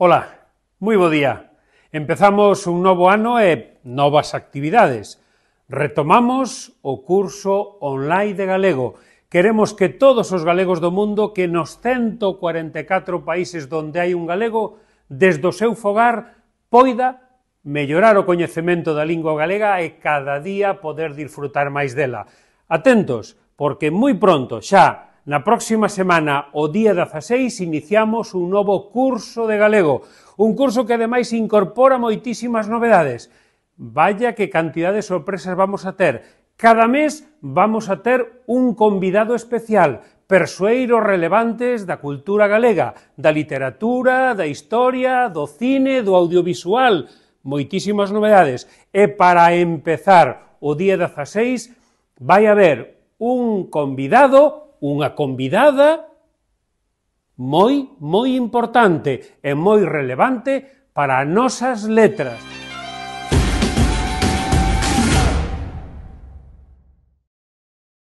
Ola, moi bo día. Empezamos un novo ano e novas actividades. Retomamos o curso online de galego. Queremos que todos os galegos do mundo que nos 144 países donde hai un galego, desde o seu fogar, poida mellorar o coñecemento da lingua galega e cada día poder disfrutar máis dela. Atentos, porque moi pronto xa Na próxima semana, o día 16, iniciamos un novo curso de galego, un curso que ademais incorpora moitísimas novedades. Vaya que cantidad de sorpresas vamos a ter. Cada mes vamos a ter un convidado especial, persoeiros relevantes da cultura galega, da literatura, da historia, do cine, do audiovisual, moitísimas novedades. E para empezar o día 16 vai haber un convidado unha convidada moi, moi importante e moi relevante para as nosas letras.